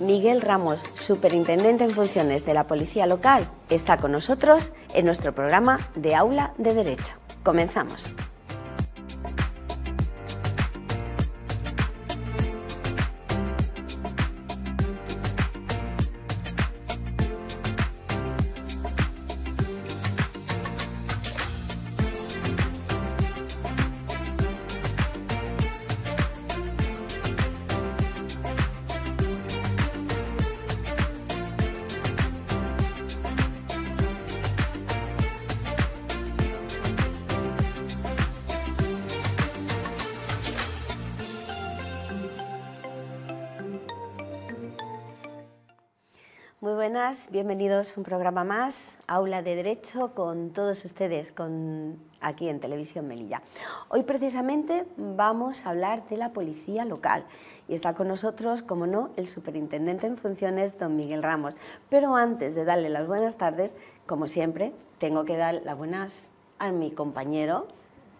Miguel Ramos, superintendente en funciones de la Policía Local, está con nosotros en nuestro programa de Aula de Derecho. Comenzamos. bienvenidos a un programa más, Aula de Derecho, con todos ustedes, con, aquí en Televisión Melilla. Hoy precisamente vamos a hablar de la policía local y está con nosotros, como no, el superintendente en funciones, don Miguel Ramos. Pero antes de darle las buenas tardes, como siempre, tengo que dar las buenas a mi compañero,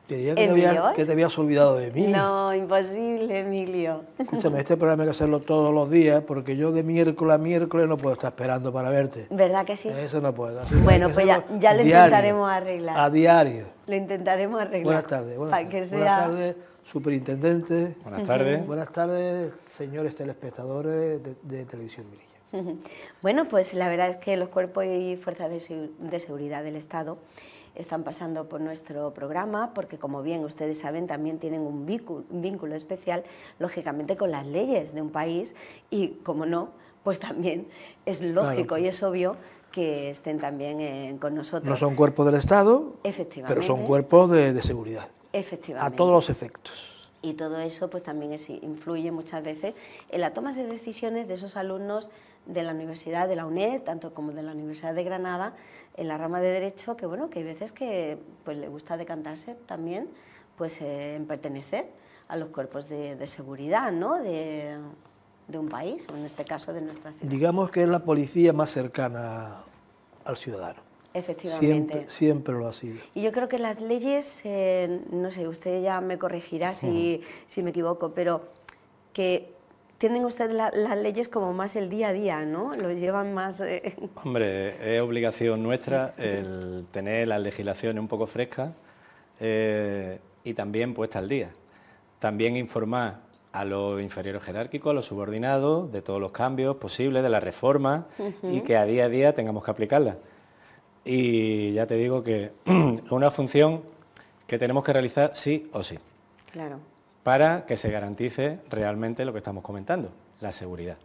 te que, te habías, olvidado de mí. No, imposible, Emilio. Escúchame, este programa hay que hacerlo todos los días porque yo de miércoles a miércoles no puedo estar esperando para verte. ¿Verdad que sí? Eso no puedo. bueno, pues ya, lo intentaremos arreglar. A diario. Lo intentaremos arreglar. Buenas tardes. Buenas, superintendente. Buenas tardes. Buenas tardes, señores telespectadores de, Televisión Mirilla. bueno, pues la verdad es que los cuerpos y fuerzas de seguridad del Estado están pasando por nuestro programa, porque como bien ustedes saben, también tienen un vínculo, especial, lógicamente, con las leyes de un país y, como no, pues también es lógico y es obvio que estén también con nosotros. No son cuerpos del Estado, Efectivamente. pero son cuerpos de, de seguridad. Efectivamente. A todos los efectos y todo eso pues también influye muchas veces en la toma de decisiones de esos alumnos de la Universidad de la UNED, tanto como de la Universidad de Granada, en la rama de Derecho, que bueno, que hay veces que pues le gusta decantarse también pues eh, en pertenecer a los cuerpos de, seguridad, De, de un país, o en este caso de nuestra ciudad. Digamos que es la policía más cercana al ciudadano. Efectivamente. Siempre, lo ha sido. Y yo creo que las leyes, eh, no sé, usted ya me corregirá si, si me equivoco, pero que tienen ustedes las leyes como más el día a día, ¿no? Lo llevan más... Eh, Hombre, es obligación nuestra el tener las legislaciones un poco frescas eh, y también puestas al día. También informar a los inferiores jerárquicos, a los subordinados, de todos los cambios posibles, de la reforma... y que a día a día tengamos que aplicarlas y ya te digo que una función que tenemos que realizar sí o sí. Claro. Para que se garantice realmente lo que estamos comentando, la seguridad.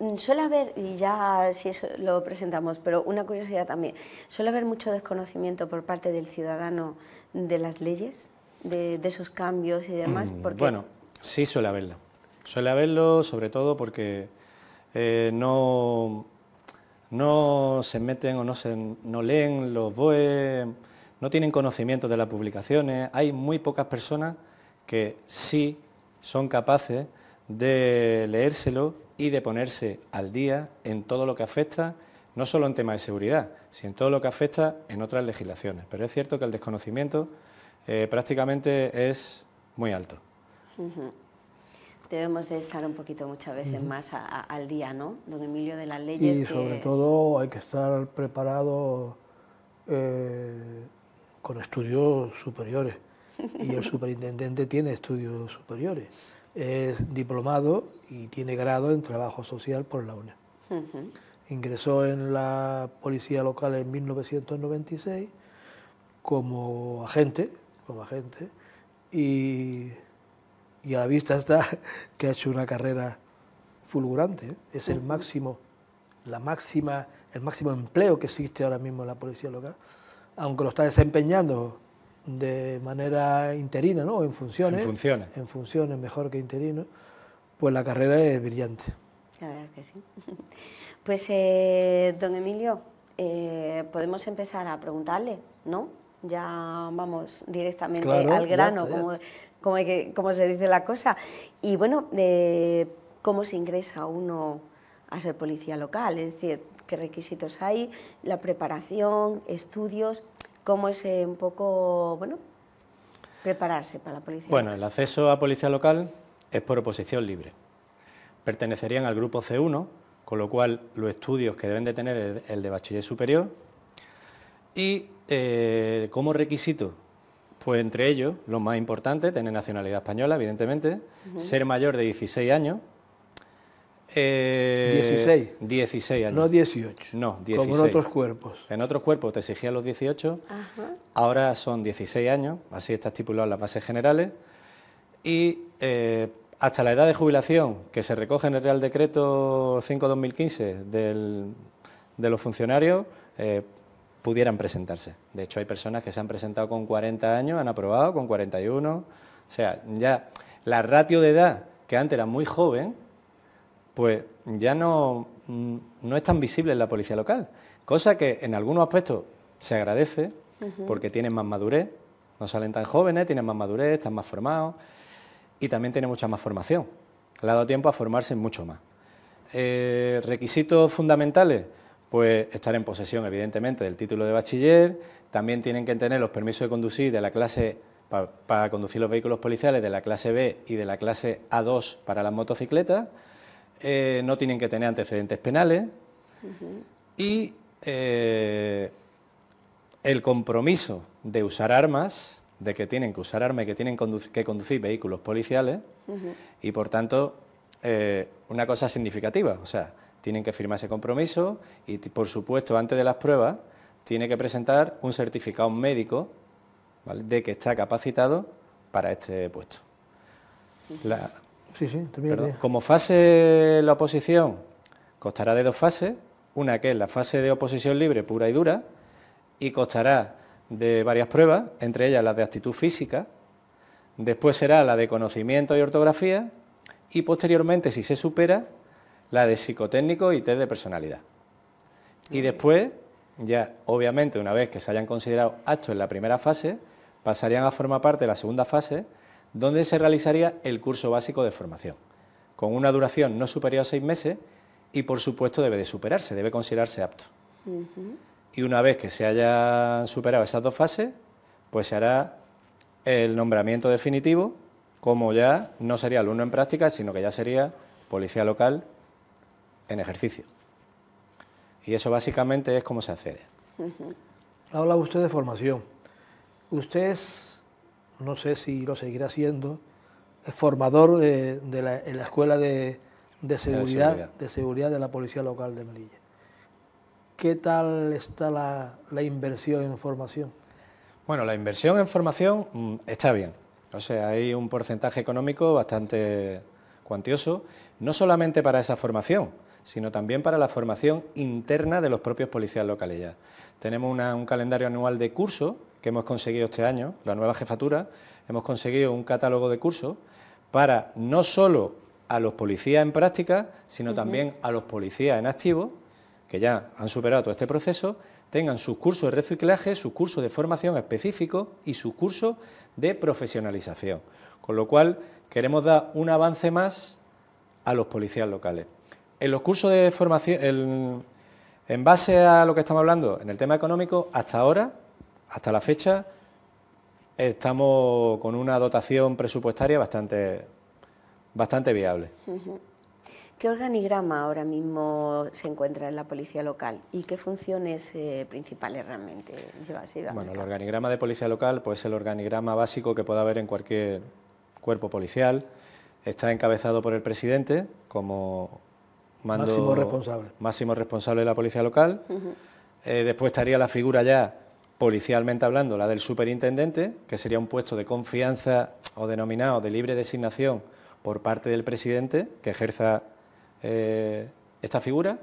Mm, suele haber, y ya si eso lo presentamos, pero una curiosidad también, suele haber mucho desconocimiento por parte del ciudadano de las leyes, de, de sus cambios y demás. Mm, bueno, sí suele haberlo. Suele haberlo sobre todo porque eh, no, no se meten o no, se, no leen los BOE, no tienen conocimiento de las publicaciones. Hay muy pocas personas que sí son capaces de leérselo y de ponerse al día en todo lo que afecta, no solo en temas de seguridad, sino en todo lo que afecta en otras legislaciones. Pero es cierto que el desconocimiento eh, prácticamente es muy alto debemos de estar un poquito muchas veces más al día, ¿no? Don Emilio, de las leyes. Y sobre todo hay que estar preparado eh, con estudios superiores. Y el superintendente tiene estudios superiores. Es diplomado y tiene grado en trabajo social por la UNED. Ingresó en la policía local en 1996 como agente, como agente, y y a la vista está que ha hecho una carrera fulgurante. ¿eh? Es el máximo, la máxima, el máximo empleo que existe ahora mismo en la policía local, aunque lo está desempeñando de manera interina, ¿no? En funciones. En funciones. En funciones, mejor que interino. Pues la carrera es brillante. La verdad es que sí. Pues, eh, don Emilio, eh, podemos empezar a preguntarle, ¿no? Ya vamos directamente al grano, como, se dice la cosa. Y bueno, eh, ¿cómo se ingresa uno a ser policía local? Es decir, ¿qué requisitos hay? ¿La preparación? ¿Estudios? ¿Cómo es eh, un poco, bueno, prepararse para la policía Bueno, el acceso a policía local es por oposición libre. Pertenecerían al grupo C1, con lo cual los estudios que deben de tener el de bachiller superior. Y eh, como requisito pues entre ellos, lo más importante, tener nacionalidad española, evidentemente, ser mayor de 16 años. 16. Eh, 16 años. No 18. No, 16. Como en otros cuerpos. En otros cuerpos te exigía los 18, ahora son 16 años, así está estipulado en las bases generales. Y eh, hasta la edad de jubilación, que se recoge en el Real Decreto 5-2015 de los funcionarios, eh, pudieran presentarse. De hecho, hay personas que se han presentado con 40 años, han aprobado con 41. O sea, ya la ratio de edad, que antes era muy joven, pues ya no, mm, no es tan visible en la policía local. Cosa que en algunos aspectos se agradece, porque tienen más madurez, no salen tan jóvenes, tienen más madurez, están más formados y también tienen mucha más formación. Le ha dado tiempo a formarse mucho más. Eh, requisitos fundamentales pues estar en posesión, evidentemente, del título de bachiller, también tienen que tener los permisos de conducir de la clase para conducir los vehículos policiales de la clase B y de la clase A2 para las motocicletas, eh, no tienen que tener antecedentes penales y eh, el compromiso de usar armas, de que tienen que usar armas y que tienen que conducir vehículos policiales y por tanto eh, una cosa significativa, o sea, tienen que firmar ese compromiso y, por supuesto, antes de las pruebas, tiene que presentar un certificado médico de que está capacitado para este puesto. sí, sí, como fase la oposición costará de dos fases, una que es la fase de oposición libre pura y dura y costará de varias pruebas, entre ellas las de actitud física, después será la de conocimiento y ortografía y posteriormente si se supera la de psicotécnico y test de personalidad. Y después, ya obviamente una vez que se hayan considerado aptos en la primera fase, pasarían a formar parte de la segunda fase, donde se realizaría el curso básico de formación, con una duración no superior a seis meses y por supuesto debe de superarse, debe considerarse apto. Y una vez que se hayan superado esas dos fases, pues se hará el nombramiento definitivo, como ya no sería alumno en práctica, sino que ya sería policía local en ejercicio. Y eso básicamente es cómo se accede. Habla usted de formación. Usted es, no sé si lo seguirá siendo, es formador de, la, en la Escuela de, seguridad, de, seguridad, de la Policía Local de Melilla. ¿Qué tal está la, inversión en formación? Bueno, la inversión en formación mm, está bien. O sea, hay un porcentaje económico bastante cuantioso, no solamente para esa formación, sino también para la formación interna de los propios policías locales ya. Tenemos un calendario anual de cursos que hemos conseguido este año, la nueva jefatura, hemos conseguido un catálogo de cursos para no solo a los policías en práctica, sino también a los policías en activo, que ya han superado todo este proceso, tengan sus cursos de reciclaje, sus cursos de formación específico y sus cursos de profesionalización. Con lo cual, queremos dar un avance más a los policías locales. En los cursos de formación, en base a lo que estamos hablando, en el tema económico, hasta ahora, hasta la fecha, estamos con una dotación presupuestaria bastante, bastante viable. ¿Qué organigrama ahora mismo se encuentra en la policía local y qué funciones eh, principales realmente cabo? Bueno, el organigrama de policía local pues es el organigrama básico que puede haber en cualquier cuerpo policial. Está encabezado por el presidente como, máximo responsable. Máximo responsable de la policía local. Eh, después estaría la figura ya, policialmente hablando, la del superintendente, que sería un puesto de confianza o denominado de libre designación por parte del presidente, que ejerza eh, esta figura.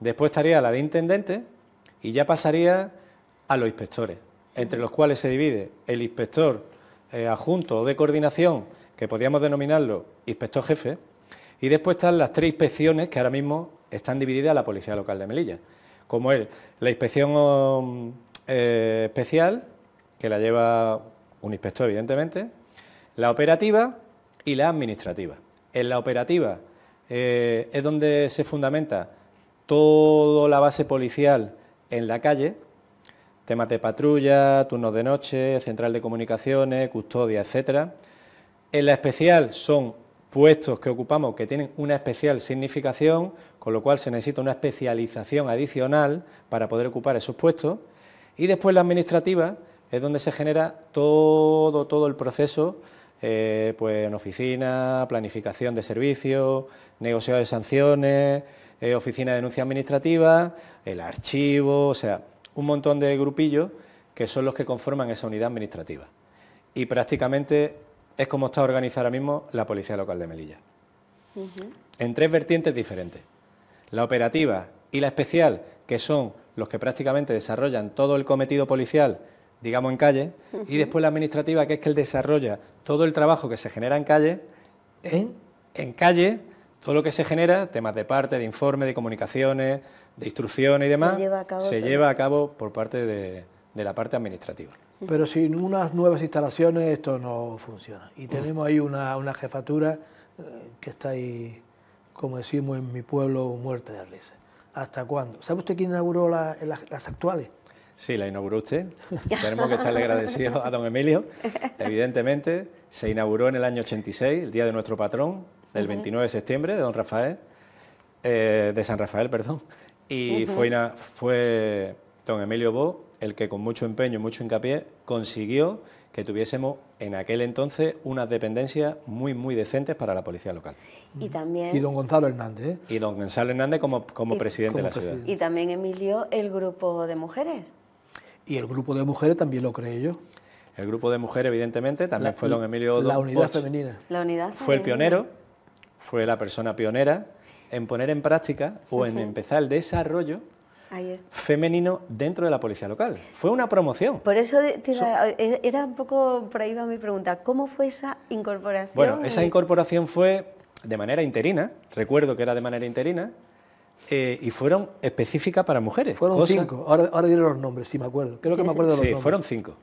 Después estaría la de intendente y ya pasaría a los inspectores, entre los cuales se divide el inspector eh, adjunto o de coordinación, que podríamos denominarlo inspector jefe, y después están las tres inspecciones que ahora mismo están divididas a la Policía Local de Melilla, como es la inspección eh, especial, que la lleva un inspector, evidentemente, la operativa y la administrativa. En la operativa eh, es donde se fundamenta toda la base policial en la calle, temas de patrulla, turnos de noche, central de comunicaciones, custodia, etcétera. En la especial son puestos que ocupamos que tienen una especial significación, con lo cual se necesita una especialización adicional para poder ocupar esos puestos. Y después la administrativa es donde se genera todo, todo el proceso eh, pues en oficina, planificación de servicios, negociado de sanciones, eh, oficina de denuncia administrativa, el archivo, o sea, un montón de grupillos que son los que conforman esa unidad administrativa. Y prácticamente es como está organizada ahora mismo la Policía Local de Melilla. En tres vertientes diferentes. La operativa y la especial, que son los que prácticamente desarrollan todo el cometido policial, digamos en calle, y después la administrativa, que es que él desarrolla todo el trabajo que se genera en calle, en, calle, todo lo que se genera, temas de parte, de informe, de comunicaciones, de instrucciones y demás, se lleva a cabo, por parte de la parte administrativa. Pero sin unas nuevas instalaciones esto no funciona. Y tenemos ahí una, jefatura eh, que está ahí, como decimos en mi pueblo, muerta de risa. ¿Hasta cuándo? ¿Sabe usted quién inauguró las, actuales? Sí, la inauguró usted. Tenemos que estarle agradecidos a don Emilio. Evidentemente, se inauguró en el año 86, el día de nuestro patrón, el 29 de septiembre, de don Rafael, eh, de San Rafael, perdón. Y fue, fue don Emilio Bo el que con mucho empeño y mucho hincapié consiguió que tuviésemos en aquel entonces unas dependencias muy, muy decentes para la policía local. Y también... Y don Gonzalo Hernández. ¿eh? Y don Gonzalo Hernández como, presidente de la ciudad. Y también, Emilio, el grupo de mujeres. Y el grupo de mujeres también lo creé yo. El grupo de mujeres, evidentemente, también fue don Emilio... La unidad femenina. La unidad femenina. Fue el pionero, fue la persona pionera en poner en práctica o en empezar el desarrollo femenino dentro de la policía local. Fue una promoción. Por eso eh, era un poco, por ahí va mi pregunta, ¿cómo fue esa incorporación? Bueno, esa incorporación fue de manera interina, recuerdo que era de manera interina, eh, y fueron específicas para mujeres. Fueron cinco, ahora, diré los nombres, si me acuerdo, creo que me acuerdo de los sí, fueron cinco.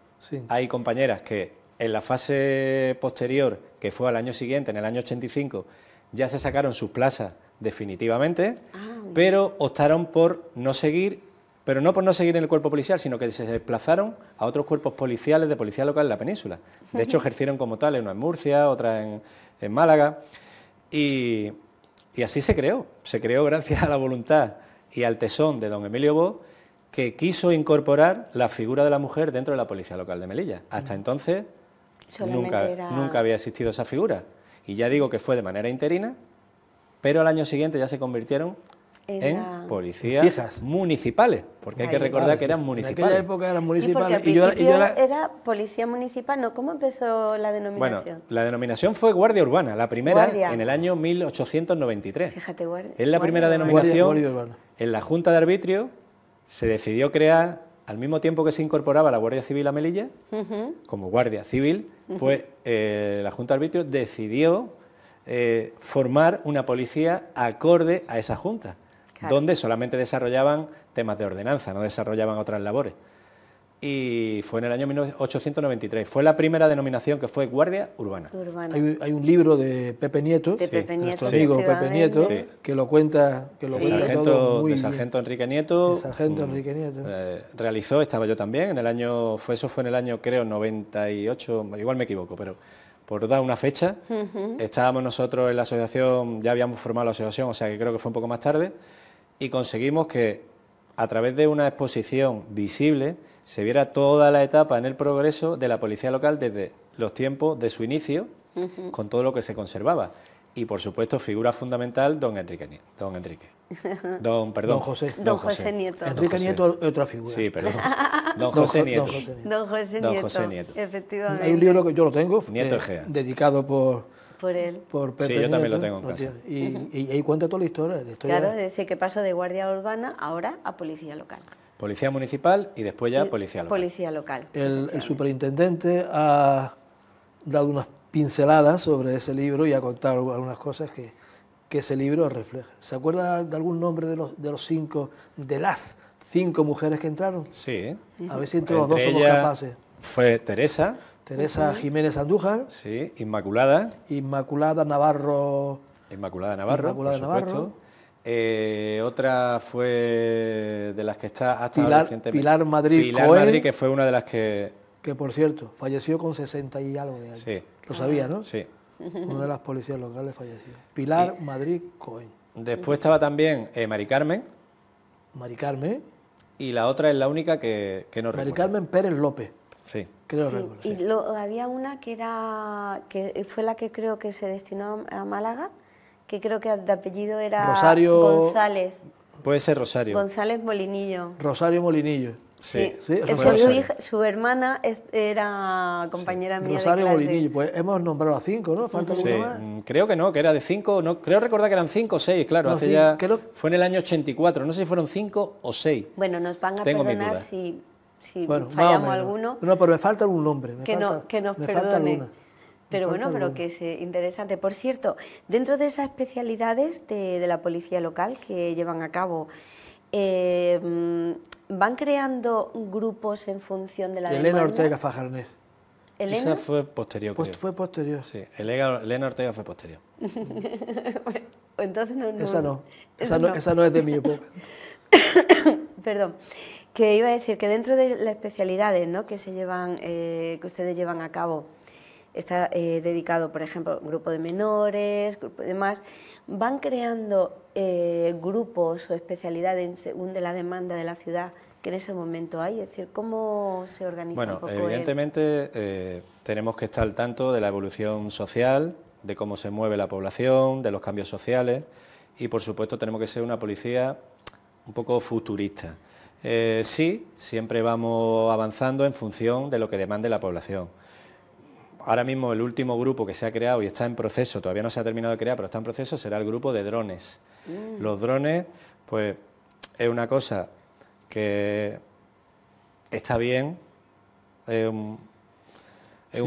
Hay compañeras que en la fase posterior, que fue al año siguiente, en el año 85, ya se sacaron sus plazas definitivamente. Ah pero optaron por no seguir, pero no por no seguir en el cuerpo policial, sino que se desplazaron a otros cuerpos policiales de policía local en la península. De hecho, ejercieron como tales, una en Murcia, otra en, Málaga, y, así se creó. Se creó gracias a la voluntad y al tesón de don Emilio Bo, que quiso incorporar la figura de la mujer dentro de la policía local de Melilla. Hasta entonces nunca, nunca había existido esa figura. Y ya digo que fue de manera interina, pero al año siguiente ya se convirtieron en, policías municipales, porque hay que recordar que eran municipales. En aquella época eran municipales. era policía municipal, ¿no? ¿Cómo empezó la denominación? la denominación fue Guardia Urbana, la primera en el año 1893. Fíjate, Guardia. Es la primera denominación. en la Junta de Arbitrio se decidió crear, al mismo tiempo que se incorporaba la Guardia Civil a Melilla, como Guardia Civil, pues eh, la Junta de Arbitrio decidió eh, formar una policía acorde a esa Junta donde solamente desarrollaban temas de ordenanza, no desarrollaban otras labores. Y fue en el año 1893. Fue la primera denominación que fue Guardia Urbana. Hay, un libro de Pepe Nieto, nuestro amigo Pepe Nieto, que lo cuenta, que lo sargento, muy de sargento Enrique Nieto. sargento Nieto. Eh, realizó, estaba yo también, en el año, fue, eso fue en el año, creo, 98, igual me equivoco, pero por dar una fecha, estábamos nosotros en la asociación, ya habíamos formado la asociación, o sea que creo que fue un poco más tarde, y conseguimos que a través de una exposición visible se viera toda la etapa en el progreso de la policía local desde los tiempos de su inicio, con todo lo que se conservaba. Y por supuesto, figura fundamental, don Enrique. Don Enrique. Don, perdón. Don José. Don, José. Nieto. Enrique otra figura. Sí, perdón. Don José Nieto. Don José Nieto. Efectivamente. Hay un libro que yo lo tengo. Nieto eh, dedicado por por él. Por sí, yo también lo tengo en casa. Y, ahí cuenta toda la historia, Claro, dice que pasó de guardia urbana ahora a policía local. Policía municipal y después ya policía local. Policía local. El, superintendente ha dado unas pinceladas sobre ese libro y ha contado algunas cosas que, que ese libro refleja. ¿Se acuerda de algún nombre de los, de los cinco, de las cinco mujeres que entraron? Sí. A ver si entre los dos somos capaces. Fue Teresa, Teresa Jiménez Andújar. Sí, Inmaculada. Inmaculada Navarro. Inmaculada Navarro, Inmaculada por supuesto. Eh, otra fue de las que está hasta Pilar, recientemente. Pilar Madrid. Pilar Madrid, que fue una de las que. Que por cierto, falleció con 60 y algo de años. Sí. Lo sabía, ¿no? Sí. Una de las policías locales falleció. Pilar Madrid Cohen. Después estaba también eh, Mari Carmen. Mari Carmen. Y la otra es la única que, que no Mari Carmen Pérez López. Sí. Y había una que era que fue la que creo que se destinó a Málaga, que creo que de apellido era Rosario González. Puede ser Rosario. González Molinillo. Rosario Molinillo. Sí. sí. sí Su, hermana era compañera mía. Rosario Molinillo. Pues hemos nombrado a cinco, ¿no? Falta sí. Mm, creo que no, que era de cinco. No, creo recordar que eran cinco o seis, claro. Fue en el año 84. No sé si fueron cinco o seis. Bueno, nos van a perdonar si si fallamos alguno. No, pero me falta algún nombre. que, nos me perdone. pero bueno, pero que es eh, interesante. Por cierto, dentro de esas especialidades de, la policía local que llevan a cabo, eh, ¿van creando grupos en función de la Elena Ortega Fajarnés. ¿Elena? Esa fue posterior. Pues fue posterior. Sí, Elena, Ortega fue posterior. Pues entonces no, Esa no. Esa no, Esa no es de mi época. Perdón, que iba a decir que dentro de las especialidades ¿no? que, se llevan, eh, que ustedes llevan a cabo, está eh, dedicado, por ejemplo, grupo de menores, grupo de demás, van creando eh, grupos o especialidades según de la demanda de la ciudad que en ese momento hay, es decir, cómo se organiza. un poco evidentemente tenemos que estar al tanto de la evolución social, de cómo se mueve la población, de los cambios sociales y, por supuesto, tenemos que ser una policía un poco futurista. Eh, sí, siempre vamos avanzando en función de lo que demande la población. Ahora mismo el último grupo que se ha creado y está en proceso, todavía no se ha terminado de crear, pero está en proceso, será el grupo de drones. Mm. Los drones, pues, es una cosa que está bien, es un,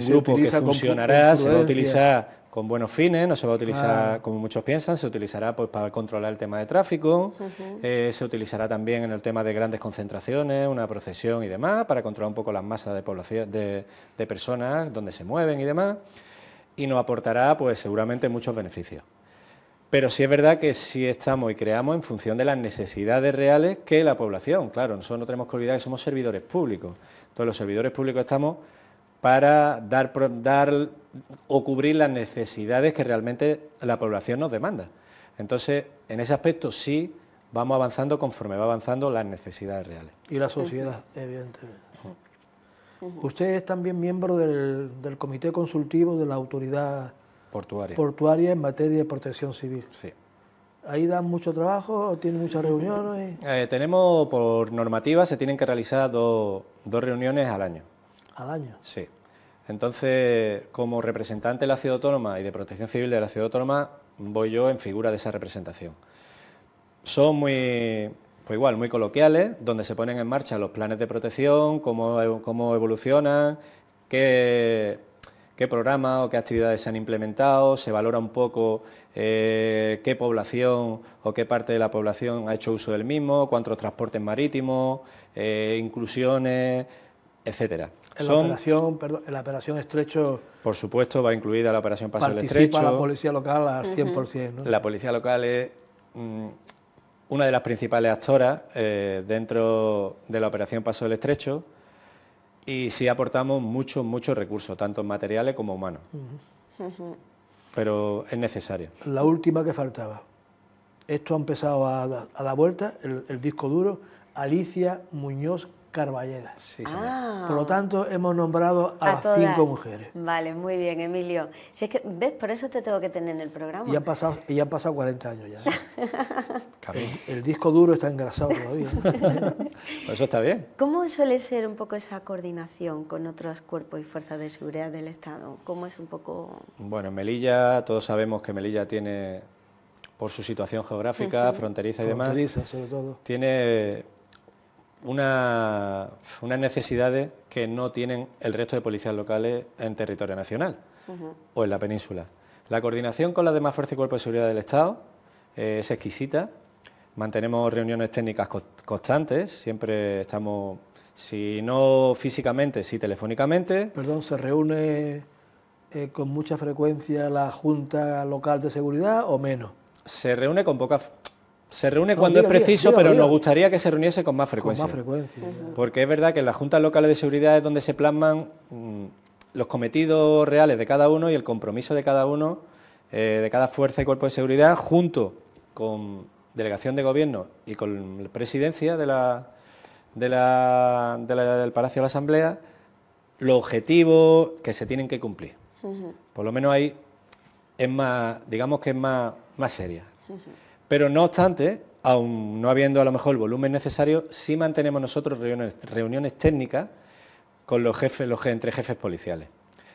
grupo que funcionará, se va a utilizar con buenos fines, no se va a utilizar como muchos piensan, se utilizará pues, para controlar el tema de tráfico, eh, se utilizará también en el tema de grandes concentraciones, una procesión y demás, para controlar un poco las masas de, población, de, personas, donde se mueven y demás, y nos aportará pues, seguramente muchos beneficios. Pero sí es verdad que sí estamos y creamos en función de las necesidades reales que la población. Claro, nosotros no tenemos que olvidar que somos servidores públicos. todos los servidores públicos estamos para dar, dar o cubrir las necesidades que realmente la población nos demanda. Entonces, en ese aspecto sí vamos avanzando conforme va avanzando las necesidades reales. Y la sociedad, evidentemente. Usted es también miembro del, Comité Consultivo de la Autoridad Portuaria. Portuaria en materia de protección civil. Sí. ¿Ahí dan mucho trabajo? ¿Tienen muchas reuniones? Eh, tenemos, por normativa, se tienen que realizar dos reuniones al año. ¿Al año? Sí. Entonces, como representante de la ciudad autónoma y de protección civil de la ciudad autónoma, voy yo en figura de esa representación. Son muy, pues igual, muy coloquiales, donde se ponen en marcha los planes de protección, cómo, cómo evolucionan, qué, qué programas o qué actividades se han implementado, se valora un poco eh, qué población o qué parte de la población ha hecho uso del mismo, cuántos transportes marítimos, eh, inclusiones, etcétera. En, la operación, la operación estrecho. Por supuesto, va incluida la operación paso del estrecho. la policía local al 100%. La policía local es mm, una de las principales actoras eh, dentro de la operación paso del estrecho y sí aportamos muchos, muchos recursos, tanto materiales como humanos. Pero es necesario. La última que faltaba. Esto ha empezado a, dar vuelta, el, el disco duro. Alicia Muñoz ...Carballeda... Ah. Por lo tanto, hemos nombrado a, las cinco mujeres. Vale, muy bien, Emilio. Si es que, ¿ves? Por eso te tengo que tener en el programa. Y han pasado, y han pasado 40 años ya. el, disco duro está engrasado todavía. eso está bien. ¿Cómo suele ser un poco esa coordinación con otros cuerpos y fuerzas de seguridad del Estado? ¿Cómo es un poco...? Bueno, en Melilla, todos sabemos que Melilla tiene por su situación geográfica, fronteriza y fronteriza, sobre todo. tiene unas necesidades que no tienen el resto de policías locales en territorio nacional o en la península. La coordinación con las demás fuerzas y cuerpos de seguridad del Estado eh, es exquisita. Mantenemos reuniones técnicas constantes, siempre estamos, si no físicamente, sí si telefónicamente. Perdón, ¿se reúne eh, con mucha frecuencia la Junta Local de Seguridad o menos? Se reúne con poca se reúne cuando es preciso, pero nos gustaría que se reuniese con más frecuencia. más frecuencia. Porque es verdad que en las juntas locales de seguridad es donde se plasman mm, los cometidos reales de cada uno y el compromiso de cada uno, eh, de cada fuerza y cuerpo de seguridad, junto con delegación de gobierno y con presidencia de la, de la, del Palacio de la Asamblea, los objetivos que se tienen que cumplir. Por lo menos ahí es más, digamos que es más, más seria. Pero no obstante, aún no habiendo a lo mejor el volumen necesario, sí mantenemos nosotros reuniones, técnicas con los jefes, los, entre jefes policiales,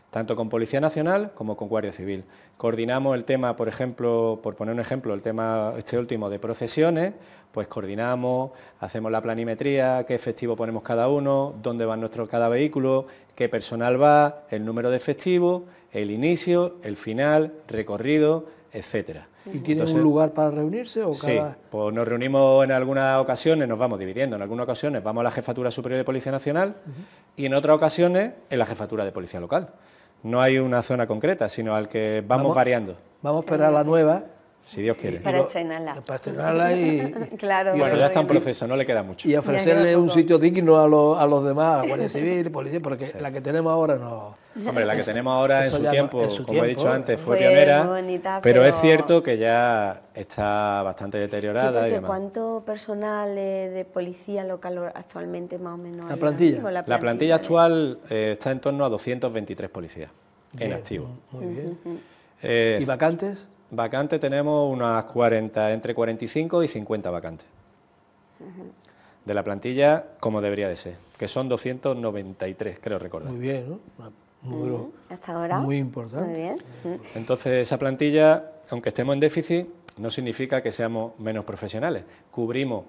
tanto con Policía Nacional como con Guardia Civil. Coordinamos el tema, por ejemplo, por poner un ejemplo, el tema este último de procesiones, pues coordinamos, hacemos la planimetría, qué efectivo ponemos cada uno, dónde va nuestro cada vehículo, qué personal va, el número de efectivos, el inicio, el final, recorrido, etcétera. ¿Y tienen un lugar para reunirse? O cada... Sí, pues nos reunimos en algunas ocasiones, nos vamos dividiendo, en algunas ocasiones vamos a la Jefatura Superior de Policía Nacional y en otras ocasiones en la Jefatura de Policía Local. No hay una zona concreta, sino al que vamos, variando. Vamos a esperar la nueva si Dios quiere. Para estrenarla. Para estrenarla y. claro. bueno, ya está en proceso, no le queda mucho. Y ofrecerle un sitio digno a, los, a los demás, a la Guardia Civil, policía, porque la que tenemos ahora no. Hombre, la que tenemos ahora en su, tiempo, como he dicho antes, fue, primera pero... es cierto que ya está bastante deteriorada. ¿Cuánto personal de policía local actualmente más o menos? La plantilla. La plantilla, actual eh, está en torno a 223 policías en activo. Muy bien. ¿Y vacantes? Vacante tenemos unas 40, entre 45 y 50 vacantes. De la plantilla, como debería de ser, que son 293, creo recordar. Muy bien, ¿no? Muy importante. Muy bien. Entonces, esa plantilla, aunque estemos en déficit, no significa que seamos menos profesionales. Cubrimos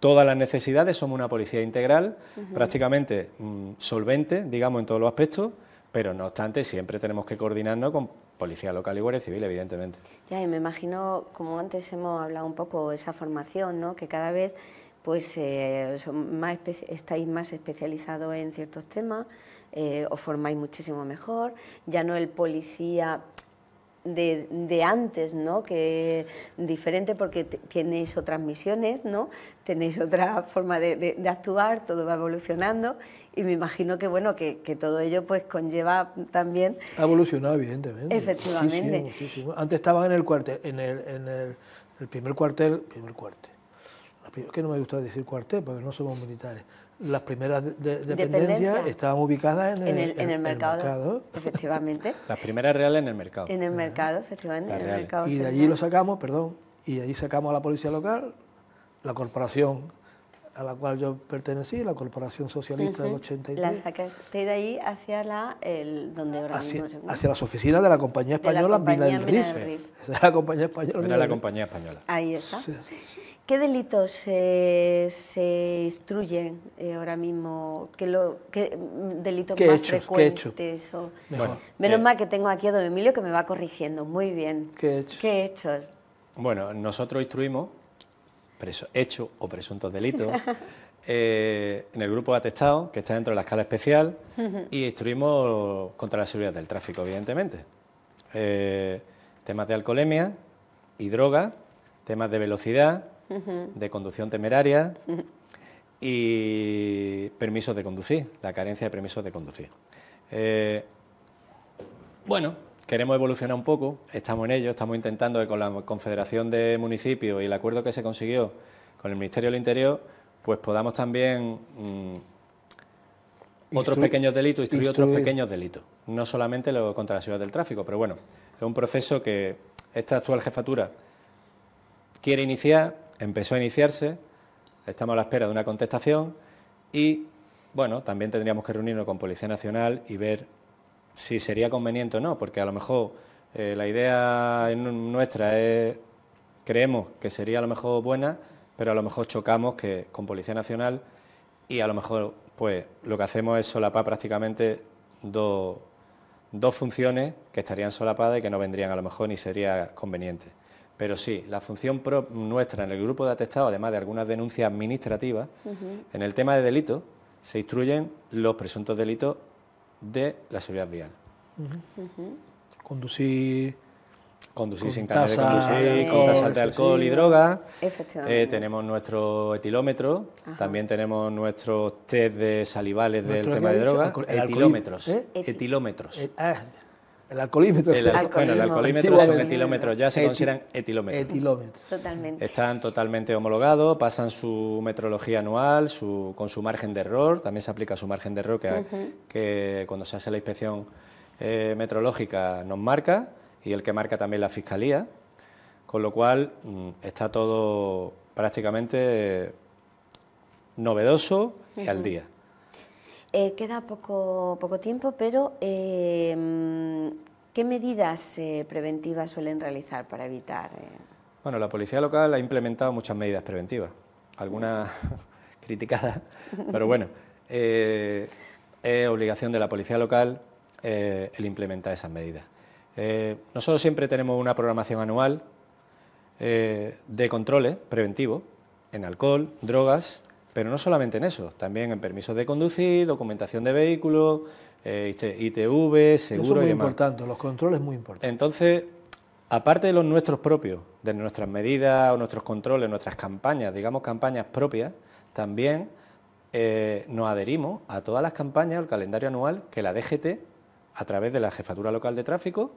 todas las necesidades, somos una policía integral, prácticamente mm, solvente, digamos, en todos los aspectos pero no obstante, siempre tenemos que coordinarnos con Policía Local y Guardia Civil, evidentemente. Ya, y me imagino, como antes hemos hablado un poco, esa formación, ¿no? que cada vez pues eh, son más estáis más especializados en ciertos temas, eh, os formáis muchísimo mejor, ya no el policía de, antes, ¿no? Que diferente porque tenéis otras misiones, ¿no? Tenéis otra forma de, actuar, todo va evolucionando y me imagino que, bueno, que, todo ello pues conlleva también... Ha evolucionado, evidentemente. Efectivamente. Antes estaba en el cuartel, en el, el primer cuartel, primer cuartel. Es que no me gusta decir cuartel porque no somos militares las primeras dependencias estaban ubicadas en, el, mercado, Efectivamente. las primeras reales en el mercado. En el mercado, efectivamente. y de allí lo sacamos, perdón, y de allí sacamos a la policía local, la corporación a la cual yo pertenecí, la Corporación Socialista del 83. La sacaste de ahí hacia la, el, donde hacia, las oficinas de la compañía española de la Esa la compañía española. Ahí está. ¿Qué delitos se instruyen eh, ahora mismo? ¿Qué, lo, qué delitos más frecuentes? Menos eh, mal que tengo aquí a don Emilio que me va corrigiendo. Muy bien. ¿Qué, he hecho? ¿Qué hechos? Bueno, nosotros instruimos hecho hechos o presuntos delitos, eh, en el grupo de atestado, que está dentro de la escala especial, y instruimos contra la seguridad del tráfico, evidentemente. Eh, temas de alcoholemia y droga, temas de velocidad, de conducción temeraria y permisos de conducir, la carencia de permisos de conducir. Eh, bueno, queremos evolucionar un poco, estamos en ello, estamos intentando que con la Confederación de Municipios y el acuerdo que se consiguió con el Ministerio del Interior, pues podamos también mm, otros pequeños delitos, instruir, otros pequeños delitos, no solamente contra la ciudad del tráfico, pero bueno, es un proceso que esta actual jefatura quiere iniciar, empezó a iniciarse, estamos a la espera de una contestación y bueno, también tendríamos que reunirnos con Policía Nacional y ver si sería conveniente o no, porque a lo mejor eh, la idea nuestra es, creemos que sería a lo mejor buena, pero a lo mejor chocamos que, con Policía Nacional y a lo mejor pues lo que hacemos es solapar prácticamente dos, funciones que estarían solapadas y que no vendrían a lo mejor ni sería conveniente. Pero sí, la función nuestra en el grupo de atestado, además de algunas denuncias administrativas, en el tema de delitos, se instruyen los presuntos delitos de la seguridad vial. Conducir conducir sin carnet de conducir, con tasas de alcohol y droga. Eh, tenemos nuestro etilómetro, también tenemos nuestros test de salivales del tema de droga. Etilómetros. ¿eh? Etilómetros. Eh, ah, el alcoholímetro. El, bueno, el alcoholímetro son etilómetros, ya se consideran etilómetros. Etilómetros. Están totalmente homologados, pasan su metrología anual, con su margen de error, también se aplica su margen de error que, cuando se hace la inspección eh, metrológica nos marca y el que marca también la fiscalía, con lo cual mm, está todo prácticamente novedoso y al día. Eh, queda poco, poco tiempo, pero eh, ¿qué medidas eh, preventivas suelen realizar para evitar? Bueno, la policía local ha implementado muchas medidas preventivas, algunas criticadas, pero bueno, es obligación de la policía local el implementar esas medidas. nosotros siempre tenemos una programación anual de controles preventivos en alcohol, drogas pero no solamente en eso, también en permisos de conducir, documentación de vehículos, eh, ITV, seguro eso es muy importante, los controles muy importantes. Entonces, aparte de los nuestros propios, de nuestras medidas o nuestros controles, nuestras campañas, digamos campañas propias, también eh, nos adherimos a todas las campañas, el calendario anual que la DGT, a través de la Jefatura Local de Tráfico,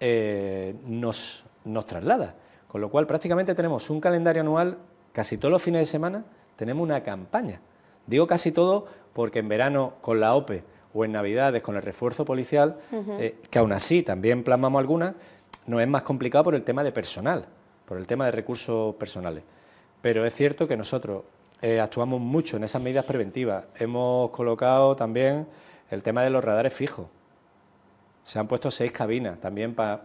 eh, nos, nos traslada. Con lo cual prácticamente tenemos un calendario anual casi todos los fines de semana tenemos una campaña. Digo casi todo porque en verano con la OPE o en Navidades con el refuerzo policial, eh, que aún así también plasmamos algunas, ...no es más complicado por el tema de personal, por el tema de recursos personales. Pero es cierto que nosotros eh, actuamos mucho en esas medidas preventivas. Hemos colocado también el tema de los radares fijos. Se han puesto seis cabinas también para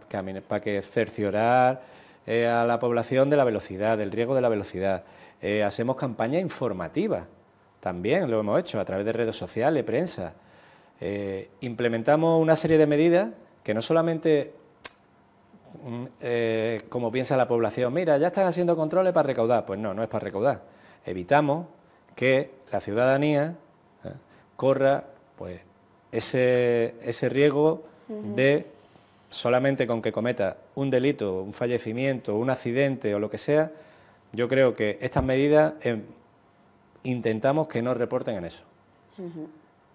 que cerciorar eh, a la población de la velocidad, del riesgo de la velocidad. Eh, hacemos campaña informativa, también lo hemos hecho a través de redes sociales, prensa. Eh, implementamos una serie de medidas que no solamente, mm, eh, como piensa la población, mira, ya están haciendo controles para recaudar. Pues no, no es para recaudar. Evitamos que la ciudadanía corra pues, ese, ese riesgo de solamente con que cometa un delito, un fallecimiento, un accidente o lo que sea, yo creo que estas medidas eh, intentamos que no reporten en eso.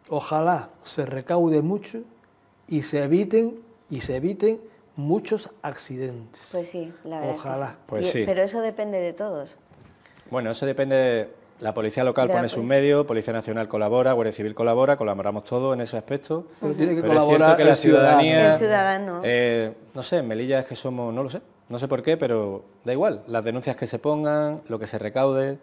Ojalá se recaude mucho y se eviten y se eviten muchos accidentes. Pues sí, la verdad. Ojalá. Pues sí. Pero eso depende de todos. Bueno, eso depende de la policía local pone sus medios, Policía Nacional colabora, Guardia Civil colabora, colaboramos todos en ese aspecto. Pero tiene que colaborar es que la ciudadanía. Eh, no sé, en Melilla es que somos, no lo sé, no sé por qué, pero da igual. Las denuncias que se pongan, lo que se recaude.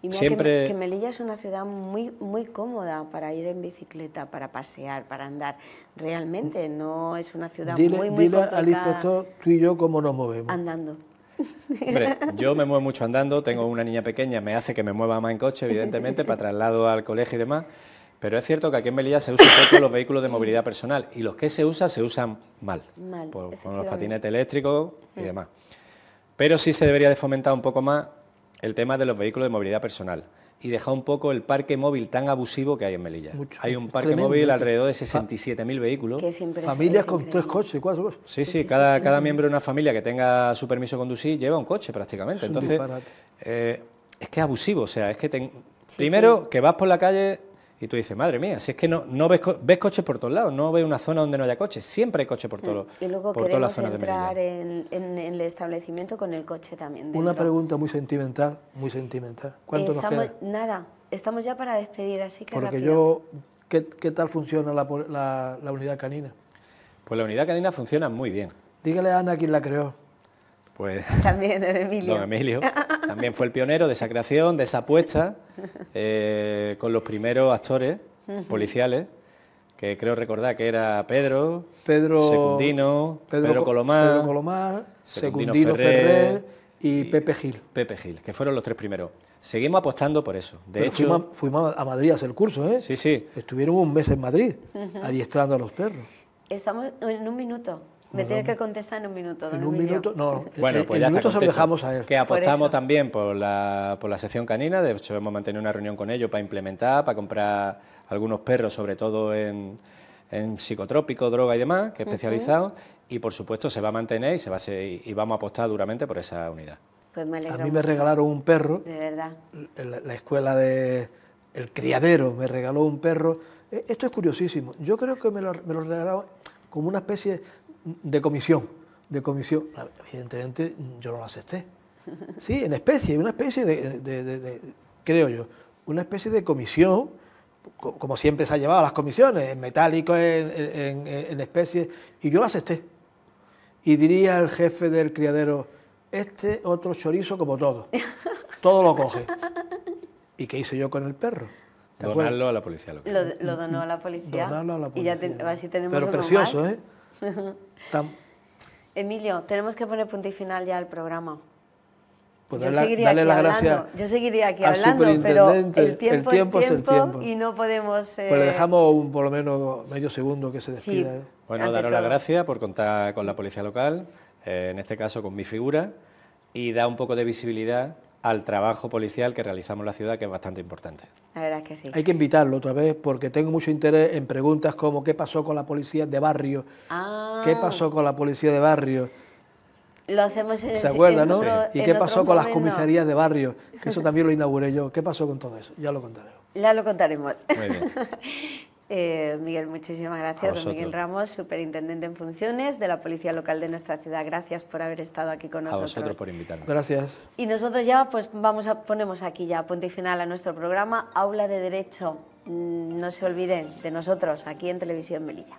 Y mira siempre... que, Melilla es una ciudad muy, muy cómoda para ir en bicicleta, para pasear, para andar. Realmente no es una ciudad muy, muy dile al tú y yo cómo nos movemos. Andando. Hombre, yo me muevo mucho andando, tengo una niña pequeña, me hace que me mueva más en coche, evidentemente, para traslado al colegio y demás. Pero es cierto que aquí en Melilla se usan poco los vehículos de movilidad personal y los que se usan se usan mal, con los patinetes eléctricos y ah. demás. Pero sí se debería de fomentar un poco más el tema de los vehículos de movilidad personal y dejar un poco el parque móvil tan abusivo que hay en Melilla. Hay un parque móvil alrededor de 67.000 ah. vehículos. Familias con tres coches, cuatro coches. Sí, sí, cada, miembro de una familia que tenga su permiso de conducir lleva un coche prácticamente. Entonces, eh, es que es abusivo, o sea, es que... Primero, que vas por la calle y tú dices, madre mía, si es que no, no ves, ves coches por todos lados, no ves una zona donde no haya coches, siempre hay coches por, mm. todos y luego por entrar en, el establecimiento con el coche también. Una pregunta muy sentimental, muy sentimental. ¿Cuánto nos queda? Nada, estamos ya para despedir, así que Porque yo, ¿qué, ¿qué, tal funciona la, la unidad canina? Pues la unidad canina funciona muy bien. Dígale a Ana quién la creó. Pues, también Emilio. también fue el pionero de esa creación, de esa apuesta, eh, con los primeros actores policiales, que creo recordar que era Pedro, Pedro Secundino, Pedro, Colomar, Secundino, Ferrer, y, Pepe Gil. Pepe Gil, que fueron los tres primeros. Seguimos apostando por eso. De hecho, fuimos, a Madrid a hacer el curso, ¿eh? Sí, sí. Estuvieron un mes en Madrid, adiestrando a los perros. Estamos en un minuto. Me tiene que contestar en un minuto. en un minuto, no. Bueno, eh, pues en ya minuto se dejamos a él. Que apostamos también por la, por la sección canina. De hecho, hemos mantenido una reunión con ellos para implementar, para comprar algunos perros, sobre todo en, en psicotrópico, droga y demás, que especializado. Y por supuesto, se va a mantener y, se va a y vamos a apostar duramente por esa unidad. Pues me A mí me regalaron un perro. De verdad. La, escuela de. El criadero me regaló un perro. E, esto es curiosísimo. Yo creo que me lo, me lo regalaron como una especie de comisión, de comisión. Evidentemente yo no lo acepté. Sí, en especie, una especie de, creo yo, una especie de comisión, como siempre se ha llevado a las comisiones, en metálico, en, especie, y yo lo acepté. Y diría el jefe del criadero, este otro chorizo como todo, todo lo coge. ¿Y qué hice yo con el perro? Donarlo a la policía. Lo, donó a la policía. Y ya tenemos Pero precioso, ¿eh? Emilio, tenemos que poner punto y final ya al programa. Pues yo seguiría aquí hablando. Yo seguiría aquí hablando, pero el tiempo, es, el tiempo y no podemos. Pues le eh, dejamos por lo menos medio segundo que se despida. ¿eh? bueno, daros las gracias por contar con la policía local, eh, en este caso con mi figura, y da un poco de visibilidad al trabajo policial que realizamos en la ciudad, que es bastante importante. La verdad es que sí. Hay que invitarlo otra vez porque tengo mucho interés en preguntas como qué pasó con la policía de barrio, ah. qué pasó con la policía de barrio. Lo hacemos en ¿Se acuerda, no? ¿Y qué pasó con las comisarías de barrio? Que eso también lo inauguré yo. ¿Qué pasó con todo eso? Ya lo contaremos. Ya lo contaremos. Muy bien. Eh, Miguel, muchísimas gracias. Don Miguel Ramos, superintendente en funciones de la Policía Local de nuestra ciudad. Gracias por haber estado aquí con nosotros. A vosotros por invitarnos. Gracias. Y nosotros ya pues vamos a, ponemos aquí ya punto y final a nuestro programa Aula de Derecho. Mm, no se olviden de nosotros aquí en Televisión Melilla.